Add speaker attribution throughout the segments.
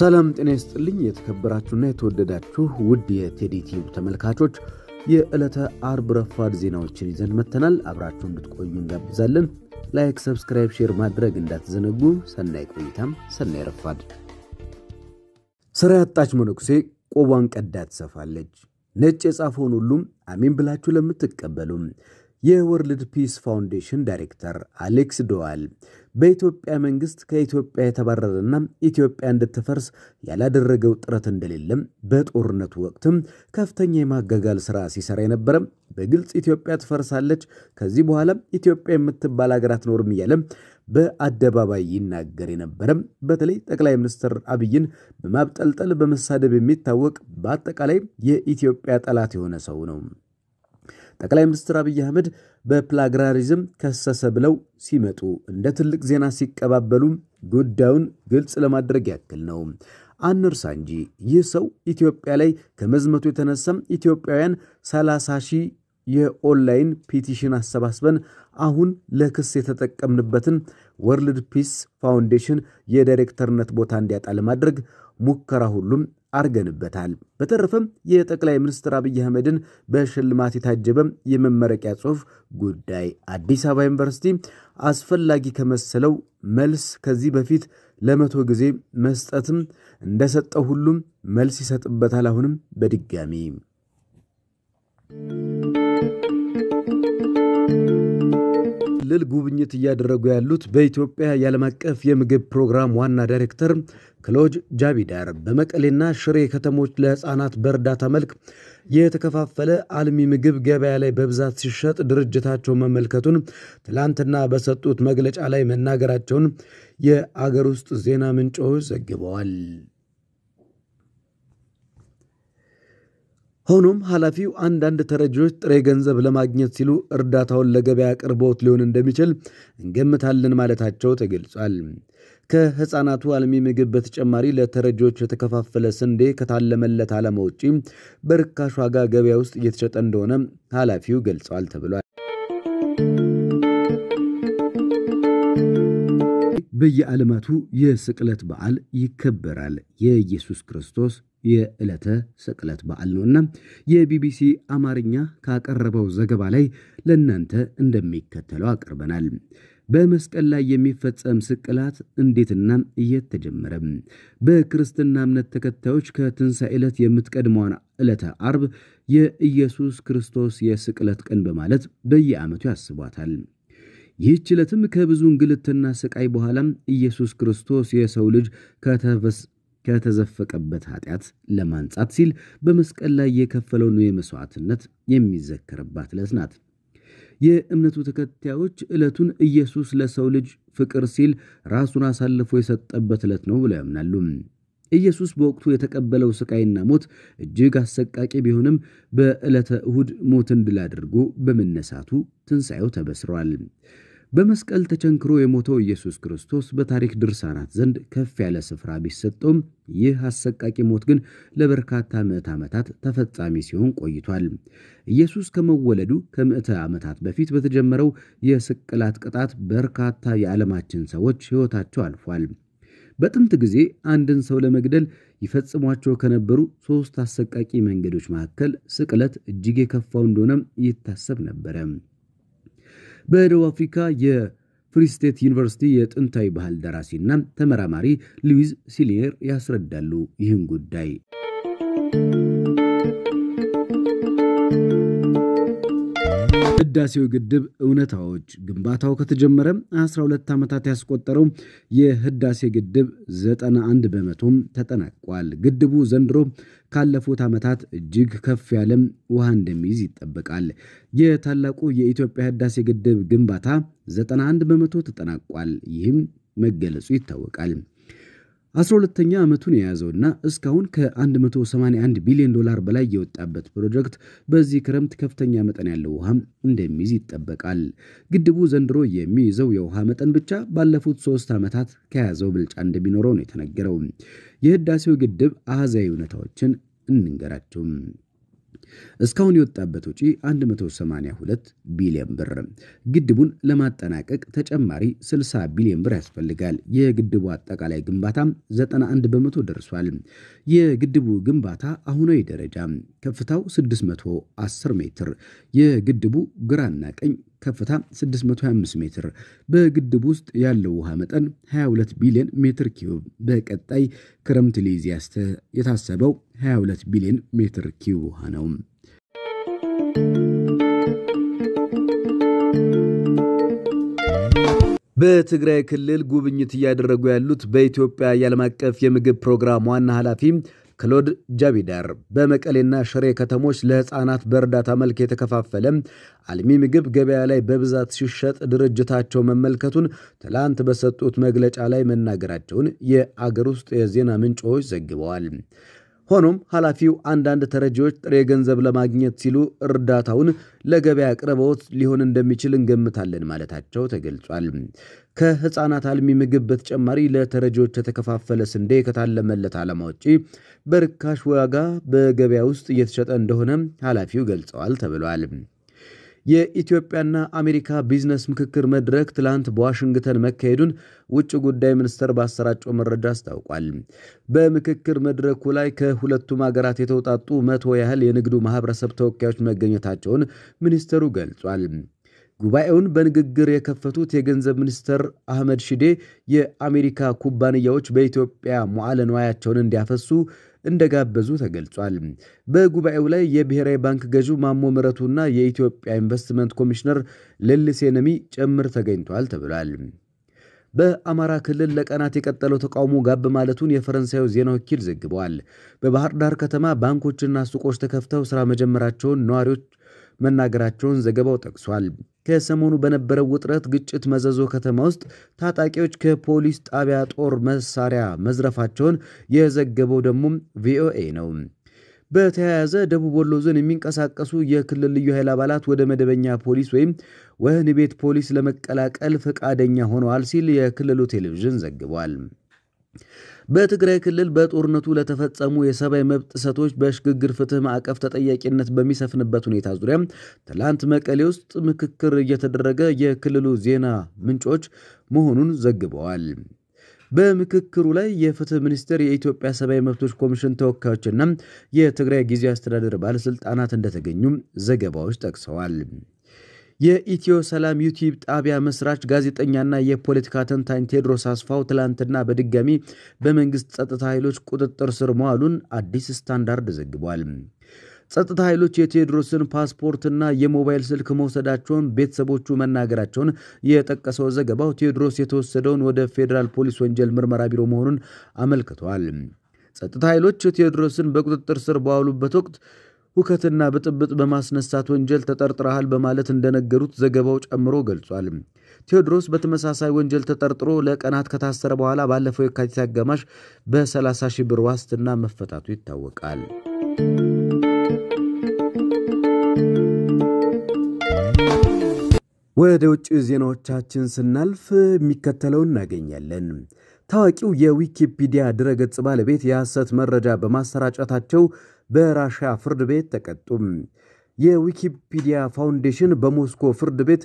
Speaker 1: ሰላም ጤና ይስጥልኝ። የተከበራችሁና የተወደዳችሁ ውድ የቴዲ ቲዩብ ተመልካቾች የዕለተ አርብ ረፋድ ዜናዎችን ይዘን መተናል። አብራችሁ እንድትቆዩ እንጋብዛለን። ላይክ፣ ሰብስክራይብ፣ ሼር ማድረግ እንዳትዘነጉ። ሰናይ ቆይታም ሰናይ ረፋድ። ስራ ያጣች መነኩሴ ቆቧን ቀዳ ትሰፋለች። ነጭ የጻፈውን ሁሉም አሚን ብላችሁ ለምትቀበሉም የወርልድ ፒስ ፋውንዴሽን ዳይሬክተር አሌክስ ዶዋል በኢትዮጵያ መንግስት ከኢትዮጵያ የተባረረና ኢትዮጵያ እንድትፈርስ ያላደረገው ጥረት እንደሌለም በጦርነቱ ወቅትም ከፍተኛ የማጋጋል ስራ ሲሰራ የነበረ በግልጽ ኢትዮጵያ ትፈርሳለች፣ ከዚህ በኋላ ኢትዮጵያ የምትባል ሀገር አትኖርም እያለ በአደባባይ ይናገር የነበረ በተለይ ጠቅላይ ሚኒስትር አብይን በማብጠልጠል በመሳደብ የሚታወቅ በአጠቃላይ የኢትዮጵያ ጠላት የሆነ ሰው ነው። ጠቅላይ ሚኒስትር አብይ አህመድ በፕላግራሪዝም ከሰሰ ብለው ሲመጡ እንደ ትልቅ ዜና ሲቀባበሉ ጉዳዩን ግልጽ ለማድረግ ያክል ነው። አንርሳ እንጂ ይህ ሰው ኢትዮጵያ ላይ ከመዝመቱ የተነሳም ኢትዮጵያውያን 30 ሺህ የኦንላይን ፒቲሽን አሰባስበን አሁን ለክስ የተጠቀምንበትን ወርልድ ፒስ ፋውንዴሽን የዳይሬክተርነት ቦታ እንዲያጣ ለማድረግ ሙከራ ሁሉም አርገንበታል። በተረፈም የጠቅላይ ሚኒስትር አብይ አህመድን በሽልማት የታጀበ የመመረቂያ ጽሑፍ ጉዳይ አዲስ አበባ ዩኒቨርሲቲ አስፈላጊ ከመሰለው መልስ ከዚህ በፊት ለመቶ ጊዜ መስጠትም እንደሰጠው ሁሉም መልስ ይሰጥበታል። አሁንም በድጋሚ ክልል ጉብኝት እያደረጉ ያሉት በኢትዮጵያ የዓለም አቀፍ የምግብ ፕሮግራም ዋና ዳይሬክተር ክሎጅ ጃቢዳር በመቀሌና ሽሬ ከተሞች ለሕፃናት በእርዳታ መልክ የተከፋፈለ አልሚ ምግብ ገበያ ላይ በብዛት ሲሸጥ ድርጅታቸው መመልከቱን ትላንትና በሰጡት መግለጫ ላይ መናገራቸውን የአገር ውስጥ ዜና ምንጮች ዘግበዋል። ሆኖም ኃላፊው አንዳንድ ተረጂዎች ጥሬ ገንዘብ ለማግኘት ሲሉ እርዳታውን ለገበያ አቅርቦት ሊሆን እንደሚችል እንገምታለን ማለታቸው ተገልጿል። ከህፃናቱ አልሚ ምግብ በተጨማሪ ለተረጂዎች የተከፋፈለ ስንዴ ከታለመለት ዓላማ ውጪ በርካሽ ዋጋ ገበያ ውስጥ እየተሸጠ እንደሆነ ኃላፊው ገልጸዋል ተብሏል። በየዓለማቱ የስቅለት በዓል ይከበራል። የኢየሱስ ክርስቶስ የዕለተ ስቅለት በዓል ነውና የቢቢሲ አማርኛ ካቀረበው ዘገባ ላይ ለእናንተ እንደሚከተለው አቅርበናል። በመስቀል ላይ የሚፈጸም ስቅላት እንዴትና የት ተጀመረ? በክርስትና እምነት ተከታዮች ከትንሣኤ ዕለት የምትቀድመውን ዕለተ አርብ የኢየሱስ ክርስቶስ የስቅለት ቀን በማለት በየዓመቱ ያስቧታል። ይህች ዕለትም ከብዙ እንግልትና ስቃይ በኋላም ኢየሱስ ክርስቶስ የሰው ልጅ ከተዘፈቀበት ኃጢአት ለማንጻት ሲል በመስቀል ላይ የከፈለውን የመሥዋዕትነት የሚዘከርባት ዕለት ናት። የእምነቱ ተከታዮች ዕለቱን ኢየሱስ ለሰው ልጅ ፍቅር ሲል ራሱን አሳልፎ የሰጠበት ዕለት ነው ብለው ያምናሉ። ኢየሱስ በወቅቱ የተቀበለው ስቃይና ሞት እጅግ አሰቃቂ ቢሆንም በዕለተ እሁድ ሞትን ድል አድርጎ በመነሳቱ ትንሣኤው ተበስሯል። በመስቀል ተቸንክሮ የሞተው ኢየሱስ ክርስቶስ በታሪክ ድርሳናት ዘንድ ከፍ ያለ ስፍራ ቢሰጠውም ይህ አሰቃቂ ሞት ግን ለበርካታ ምዕት ዓመታት ተፈጻሚ ሲሆን ቆይቷል። ኢየሱስ ከመወለዱ ከምዕተ ዓመታት በፊት በተጀመረው የስቅላት ቅጣት በርካታ የዓለማችን ሰዎች ሕይወታቸው አልፏል። በጥንት ጊዜ አንድን ሰው ለመግደል ይፈጽሟቸው ከነበሩ ሦስት አሰቃቂ መንገዶች መካከል ስቅለት እጅግ የከፋው እንደሆነም ይታሰብ ነበረ። በደቡብ አፍሪካ የፍሪስቴት ዩኒቨርሲቲ የጥንታዊ ባህል ደራሲና ተመራማሪ ሉዊዝ ሲሊየር ያስረዳሉ ይህን ጉዳይ። ህዳሴው ግድብ እውነታዎች ግንባታው ከተጀመረ 12 ዓመታት ያስቆጠረው የህዳሴ ግድብ 91 በመቶም ተጠናቋል። ግድቡ ዘንድሮ ካለፉት ዓመታት እጅግ ከፍ ያለም ውሃ እንደሚይዝ ይጠበቃል። የታላቁ የኢትዮጵያ ህዳሴ ግድብ ግንባታ 91 በመቶ ተጠናቋል። ይህም መገለጹ ይታወቃል። 12ኛ ዓመቱን የያዘውና እስካሁን ከ181 ቢሊዮን ዶላር በላይ የወጣበት ፕሮጀክት በዚህ ክረምት ከፍተኛ መጠን ያለው ውሃም እንደሚይዝ ይጠበቃል። ግድቡ ዘንድሮ የሚይዘው የውሃ መጠን ብቻ ባለፉት ሶስት ዓመታት ከያዘው ብልጫ እንደሚኖረው ነው የተነገረው። የህዳሴው ግድብ አሃዛዊ እውነታዎችን እንንገራቸው። እስካሁን የወጣበት ውጪ 182 ቢሊዮን ብር። ግድቡን ለማጠናቀቅ ተጨማሪ 60 ቢሊዮን ብር ያስፈልጋል። የግድቡ አጠቃላይ ግንባታ 91 በመቶ ደርሷል። የግድቡ ግንባታ አሁናዊ ደረጃ ከፍታው 610 ሜትር፣ የግድቡ ግራና ቀኝ ከፍታ 625 ሜትር። በግድቡ ውስጥ ያለው ውሃ መጠን 22 ቢሊዮን ሜትር ኪዩብ፣ በቀጣይ ክረምት ሊይዝ የታሰበው 22 ቢሊዮን ሜትር ኪዩብ ውሃ ነው። በትግራይ ክልል ጉብኝት እያደረጉ ያሉት በኢትዮጵያ የዓለም አቀፍ የምግብ ፕሮግራም ዋና ኃላፊ ክሎድ ጃቢዳር በመቀሌና ሽሬ ከተሞች ለሕፃናት በእርዳታ መልክ የተከፋፈለ አልሚ ምግብ ገበያ ላይ በብዛት ሲሸጥ ድርጅታቸው መመልከቱን ትላንት በሰጡት መግለጫ ላይ መናገራቸውን የአገር ውስጥ የዜና ምንጮች ዘግበዋል። ሆኖም ኃላፊው አንዳንድ ተረጂዎች ጥሬ ገንዘብ ለማግኘት ሲሉ እርዳታውን ለገበያ አቅርበውት ሊሆን እንደሚችል እንገምታለን ማለታቸው ተገልጿል። ከህፃናት አልሚ ምግብ በተጨማሪ ለተረጂዎች የተከፋፈለ ስንዴ ከታለመለት ዓላማ ውጪ በርካሽ ዋጋ በገበያ ውስጥ እየተሸጠ እንደሆነ ኃላፊው ገልጸዋል ተብሏል። የኢትዮጵያና አሜሪካ ቢዝነስ ምክክር መድረክ ትላንት በዋሽንግተን መካሄዱን ውጭ ጉዳይ ሚኒስቴር ባሰራጨው መረጃ አስታውቋል። በምክክር መድረኩ ላይ ከሁለቱም ሀገራት የተውጣጡ መቶ ያህል የንግዱ ማህበረሰብ ተወካዮች መገኘታቸውን ሚኒስቴሩ ገልጿል። ጉባኤውን በንግግር የከፈቱት የገንዘብ ሚኒስትር አህመድ ሺዴ የአሜሪካ ኩባንያዎች በኢትዮጵያ መዋለ ንዋያቸውን እንዲያፈሱ እንደጋበዙ ተገልጿል። በጉባኤው ላይ የብሔራዊ ባንክ ገዢው ማሞ ምረቱና የኢትዮጵያ ኢንቨስትመንት ኮሚሽነር ነሚ ጭምር ተገኝቷል ተብሏል። በአማራ ክልል ለቀናት የቀጠለው ተቃውሞ ጋብ ማለቱን የፈረንሳዩ ዜና ወኪል ዘግበዋል። በባህር ዳር ከተማ ባንኮችና ሱቆች ተከፍተው ስራ መጀመራቸውን ነዋሪዎች መናገራቸውን ዘገባው ጠቅሷል። ከሰሞኑ በነበረው ውጥረት ግጭት መዘዞ ከተማ ውስጥ ታጣቂዎች ከፖሊስ ጣቢያ ጦር መሳሪያ መዝረፋቸውን የዘገበው ደግሞ ቪኦኤ ነው። በተያያዘ ደቡብ ወሎ ዞን የሚንቀሳቀሱ የክልል ልዩ ኃይል አባላት ወደ መደበኛ ፖሊስ ወይም ወህኒ ቤት ፖሊስ ለመቀላቀል ፈቃደኛ ሆነዋል ሲል የክልሉ ቴሌቪዥን ዘግቧል። በትግራይ ክልል በጦርነቱ ለተፈጸሙ የሰብአዊ መብት ጥሰቶች በሽግግር ፍትህ ማዕቀፍ ተጠያቂነት በሚሰፍንበት ሁኔታ ዙሪያ ትላንት መቀሌ ውስጥ ምክክር እየተደረገ የክልሉ ዜና ምንጮች መሆኑን ዘግበዋል። በምክክሩ ላይ የፍትህ ሚኒስቴር የኢትዮጵያ ሰብአዊ መብቶች ኮሚሽን ተወካዮችና የትግራይ ጊዜያዊ አስተዳደር ባለስልጣናት እንደተገኙ ዘገባዎች ጠቅሰዋል። የኢትዮ ሰላም ዩቲዩብ ጣቢያ መስራች ጋዜጠኛና የፖለቲካ ተንታኝ ቴዎድሮስ አስፋው ትላንትና በድጋሚ በመንግስት ጸጥታ ኃይሎች ቁጥጥር ስር መዋሉን አዲስ ስታንዳርድ ዘግቧል። ጸጥታ ኃይሎች የቴዎድሮስን ፓስፖርትና የሞባይል ስልክ መውሰዳቸውን ቤተሰቦቹ መናገራቸውን የጠቀሰው ዘገባው ቴዎድሮስ የተወሰደውን ወደ ፌዴራል ፖሊስ ወንጀል ምርመራ ቢሮ መሆኑን አመልክቷል። ጸጥታ ኃይሎች ቴዎድሮስን በቁጥጥር ስር በዋሉበት ወቅት ሁከትና ብጥብጥ በማስነሳት ወንጀል ተጠርጥረሃል በማለት እንደነገሩት ዘገባው ጨምሮ ገልጿል። ቴዎድሮስ በተመሳሳይ ወንጀል ተጠርጥሮ ለቀናት ከታሰረ በኋላ ባለፈው የካቲት አጋማሽ በ30 ሺህ ብር ዋስትና መፈታቱ ይታወቃል። ወደ ውጭ ዜናዎቻችን ስናልፍ የሚከተለው እናገኛለን። ታዋቂው የዊኪፒዲያ ድረገጽ ባለቤት የሐሰት መረጃ በማሰራጨታቸው በራሻ ፍርድ ቤት ተቀጡ የዊኪፒዲያ ፋውንዴሽን በሞስኮ ፍርድ ቤት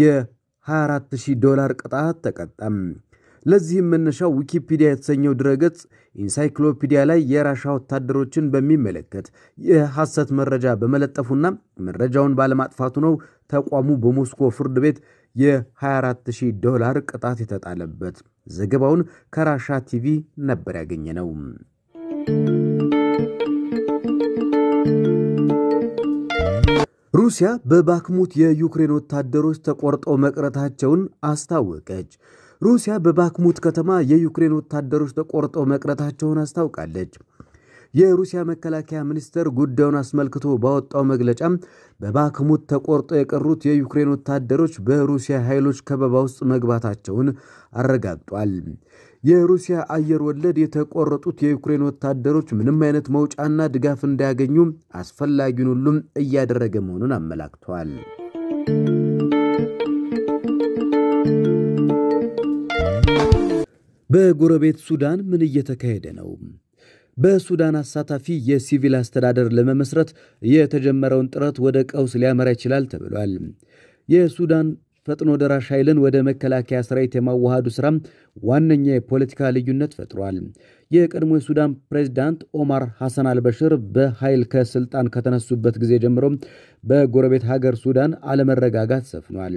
Speaker 1: የ24000 ዶላር ቅጣት ተቀጣም። ለዚህም መነሻው ዊኪፒዲያ የተሰኘው ድረገጽ ኢንሳይክሎፒዲያ ላይ የራሻ ወታደሮችን በሚመለከት የሐሰት መረጃ በመለጠፉና መረጃውን ባለማጥፋቱ ነው ተቋሙ በሞስኮ ፍርድ ቤት የ24000 ዶላር ቅጣት የተጣለበት። ዘገባውን ከራሻ ቲቪ ነበር ያገኘ ነው። ሩሲያ በባክሙት የዩክሬን ወታደሮች ተቆርጠው መቅረታቸውን አስታወቀች። ሩሲያ በባክሙት ከተማ የዩክሬን ወታደሮች ተቆርጠው መቅረታቸውን አስታውቃለች። የሩሲያ መከላከያ ሚኒስቴር ጉዳዩን አስመልክቶ ባወጣው መግለጫ በባክሙት ተቆርጠው የቀሩት የዩክሬን ወታደሮች በሩሲያ ኃይሎች ከበባ ውስጥ መግባታቸውን አረጋግጧል። የሩሲያ አየር ወለድ የተቆረጡት የዩክሬን ወታደሮች ምንም አይነት መውጫና ድጋፍ እንዳያገኙ አስፈላጊውን ሁሉም እያደረገ መሆኑን አመላክተዋል። በጎረቤት ሱዳን ምን እየተካሄደ ነው? በሱዳን አሳታፊ የሲቪል አስተዳደር ለመመስረት የተጀመረውን ጥረት ወደ ቀውስ ሊያመራ ይችላል ተብሏል። የሱዳን ፈጥኖ ደራሽ ኃይልን ወደ መከላከያ ሰራዊት የማዋሃዱ ስራ ዋነኛ የፖለቲካ ልዩነት ፈጥሯል። የቀድሞ የሱዳን ፕሬዚዳንት ኦማር ሐሰን አልበሽር በኃይል ከስልጣን ከተነሱበት ጊዜ ጀምሮ በጎረቤት ሀገር ሱዳን አለመረጋጋት ሰፍኗል።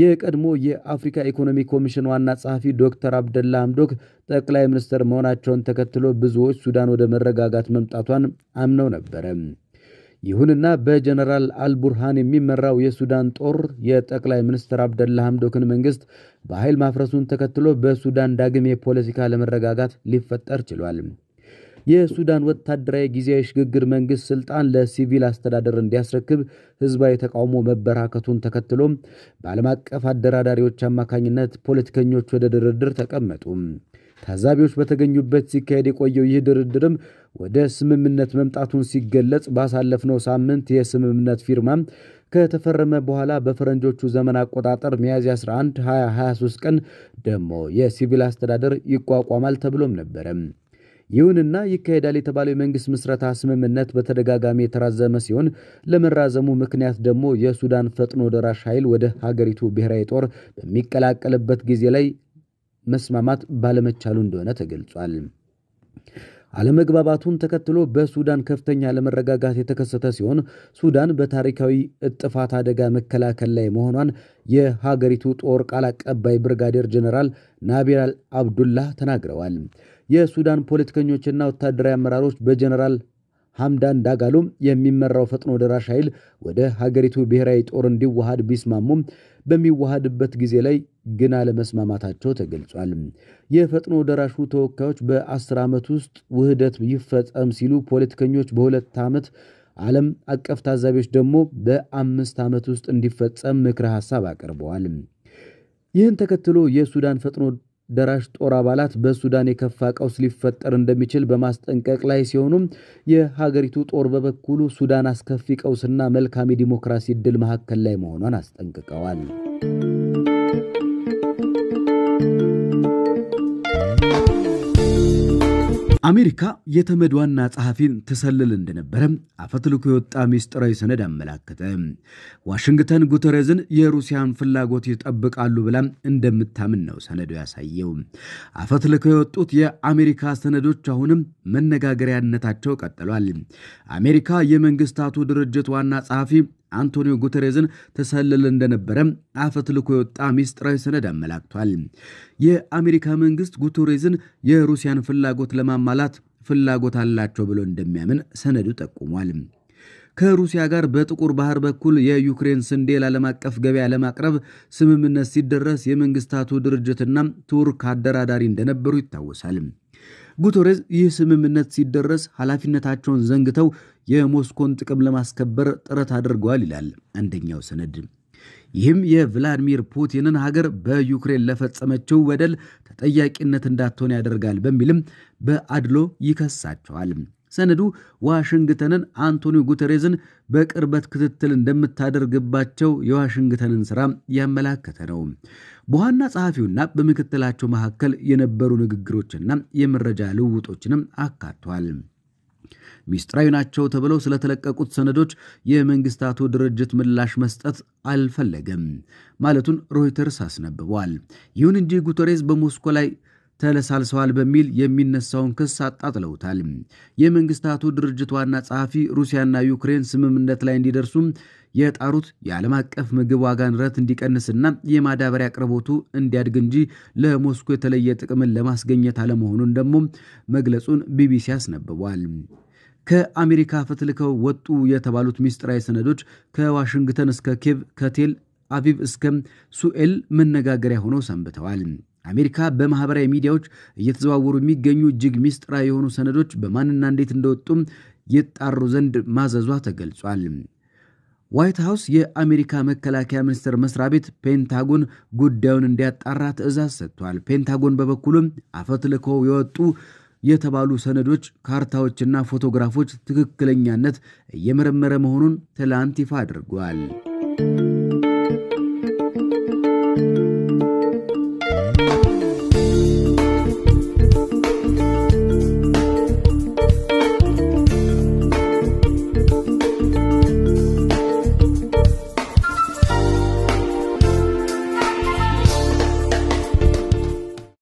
Speaker 1: የቀድሞ የአፍሪካ ኢኮኖሚ ኮሚሽን ዋና ጸሐፊ ዶክተር አብደላ አምዶክ ጠቅላይ ሚኒስትር መሆናቸውን ተከትሎ ብዙዎች ሱዳን ወደ መረጋጋት መምጣቷን አምነው ነበረ። ይሁንና በጀነራል አልቡርሃን የሚመራው የሱዳን ጦር የጠቅላይ ሚኒስትር አብደላ ሐምዶክን መንግስት በኃይል ማፍረሱን ተከትሎ በሱዳን ዳግም የፖለቲካ ለመረጋጋት ሊፈጠር ችሏል። የሱዳን ወታደራዊ ጊዜያዊ ሽግግር መንግስት ስልጣን ለሲቪል አስተዳደር እንዲያስረክብ ህዝባዊ ተቃውሞ መበራከቱን ተከትሎም በዓለም አቀፍ አደራዳሪዎች አማካኝነት ፖለቲከኞች ወደ ድርድር ተቀመጡ። ታዛቢዎች በተገኙበት ሲካሄድ የቆየው ይህ ድርድርም ወደ ስምምነት መምጣቱን ሲገለጽ ባሳለፍነው ሳምንት የስምምነት ፊርማ ከተፈረመ በኋላ በፈረንጆቹ ዘመን አቆጣጠር ሚያዝያ 11 2023 ቀን ደግሞ የሲቪል አስተዳደር ይቋቋማል ተብሎም ነበረ። ይሁንና ይካሄዳል የተባለው የመንግሥት ምስረታ ስምምነት በተደጋጋሚ የተራዘመ ሲሆን ለመራዘሙ ምክንያት ደግሞ የሱዳን ፈጥኖ ደራሽ ኃይል ወደ ሀገሪቱ ብሔራዊ ጦር በሚቀላቀልበት ጊዜ ላይ መስማማት ባለመቻሉ እንደሆነ ተገልጿል። አለመግባባቱን ተከትሎ በሱዳን ከፍተኛ አለመረጋጋት የተከሰተ ሲሆን ሱዳን በታሪካዊ እጥፋት አደጋ መከላከል ላይ መሆኗን የሀገሪቱ ጦር ቃል አቀባይ ብርጋዴር ጀነራል ናቢራል አብዱላህ ተናግረዋል። የሱዳን ፖለቲከኞችና ወታደራዊ አመራሮች በጀነራል ሐምዳን ዳጋሎ የሚመራው ፈጥኖ ደራሽ ኃይል ወደ ሀገሪቱ ብሔራዊ ጦር እንዲዋሃድ ቢስማሙም በሚዋሃድበት ጊዜ ላይ ግን አለመስማማታቸው ተገልጿል። የፈጥኖ ደራሹ ተወካዮች በአስር ዓመት ውስጥ ውህደት ይፈጸም ሲሉ ፖለቲከኞች በሁለት ዓመት ዓለም አቀፍ ታዛቢዎች ደግሞ በአምስት ዓመት ውስጥ እንዲፈጸም ምክረ ሐሳብ አቅርበዋል። ይህን ተከትሎ የሱዳን ፈጥኖ ደራሽ ጦር አባላት በሱዳን የከፋ ቀውስ ሊፈጠር እንደሚችል በማስጠንቀቅ ላይ ሲሆኑም የሀገሪቱ ጦር በበኩሉ ሱዳን አስከፊ ቀውስና መልካም የዲሞክራሲ እድል መካከል ላይ መሆኗን አስጠንቅቀዋል። አሜሪካ የተመድ ዋና ጸሐፊን ትሰልል እንደነበረ አፈትልኮ የወጣ ሚስጥራዊ ሰነድ አመላከተ። ዋሽንግተን ጉተረዝን የሩሲያን ፍላጎት ይጠብቃሉ ብላ እንደምታምን ነው ሰነዱ ያሳየው። አፈትልኮ የወጡት የአሜሪካ ሰነዶች አሁንም መነጋገሪያነታቸው ቀጥሏል። አሜሪካ የመንግስታቱ ድርጅት ዋና ጸሐፊ አንቶኒዮ ጉተሬዝን ተሰልል እንደነበረ አፈትልኮ የወጣ ሚስጥራዊ ሰነድ አመላክቷል። የአሜሪካ መንግስት ጉተሬዝን የሩሲያን ፍላጎት ለማሟላት ፍላጎት አላቸው ብሎ እንደሚያምን ሰነዱ ጠቁሟል። ከሩሲያ ጋር በጥቁር ባህር በኩል የዩክሬን ስንዴ ለዓለም አቀፍ ገበያ ለማቅረብ ስምምነት ሲደረስ የመንግስታቱ ድርጅትና ቱርክ አደራዳሪ እንደነበሩ ይታወሳል። ጉተሬዝ ይህ ስምምነት ሲደረስ ኃላፊነታቸውን ዘንግተው የሞስኮን ጥቅም ለማስከበር ጥረት አድርገዋል ይላል አንደኛው ሰነድ። ይህም የቭላድሚር ፑቲንን ሀገር በዩክሬን ለፈጸመችው በደል ተጠያቂነት እንዳትሆን ያደርጋል በሚልም በአድሎ ይከሳቸዋል። ሰነዱ ዋሽንግተንን አንቶኒዮ ጉተሬዝን በቅርበት ክትትል እንደምታደርግባቸው የዋሽንግተንን ስራ ያመላከተ ነው። በዋና ጸሐፊውና በምክትላቸው መካከል የነበሩ ንግግሮችና የመረጃ ልውውጦችንም አካቷል። ሚስጥራዊ ናቸው ተብለው ስለተለቀቁት ሰነዶች የመንግስታቱ ድርጅት ምላሽ መስጠት አልፈለገም ማለቱን ሮይተርስ አስነብቧል። ይሁን እንጂ ጉተሬዝ በሞስኮ ላይ ተለሳልሰዋል በሚል የሚነሳውን ክስ አጣጥለውታል። የመንግስታቱ ድርጅት ዋና ጸሐፊ ሩሲያና ዩክሬን ስምምነት ላይ እንዲደርሱም የጣሩት የዓለም አቀፍ ምግብ ዋጋ ንረት እንዲቀንስና የማዳበሪያ አቅርቦቱ እንዲያድግ እንጂ ለሞስኮ የተለየ ጥቅምን ለማስገኘት አለመሆኑን ደግሞ መግለጹን ቢቢሲ አስነብቧል። ከአሜሪካ ፈትልከው ወጡ የተባሉት ሚስጥራዊ ሰነዶች ከዋሽንግተን እስከ ኬብ ከቴል አቪቭ እስከ ሱኤል መነጋገሪያ ሆነው ሰንብተዋል። አሜሪካ በማህበራዊ ሚዲያዎች እየተዘዋወሩ የሚገኙ እጅግ ሚስጥራዊ የሆኑ ሰነዶች በማንና እንዴት እንደወጡም ይጣሩ ዘንድ ማዘዟ ተገልጿል። ዋይት ሃውስ የአሜሪካ መከላከያ ሚኒስቴር መስሪያ ቤት ፔንታጎን ጉዳዩን እንዲያጣራ ትዕዛዝ ሰጥቷል። ፔንታጎን በበኩሉም አፈትልከው የወጡ የተባሉ ሰነዶች፣ ካርታዎችና ፎቶግራፎች ትክክለኛነት እየመረመረ መሆኑን ትላንት ይፋ አድርጓል።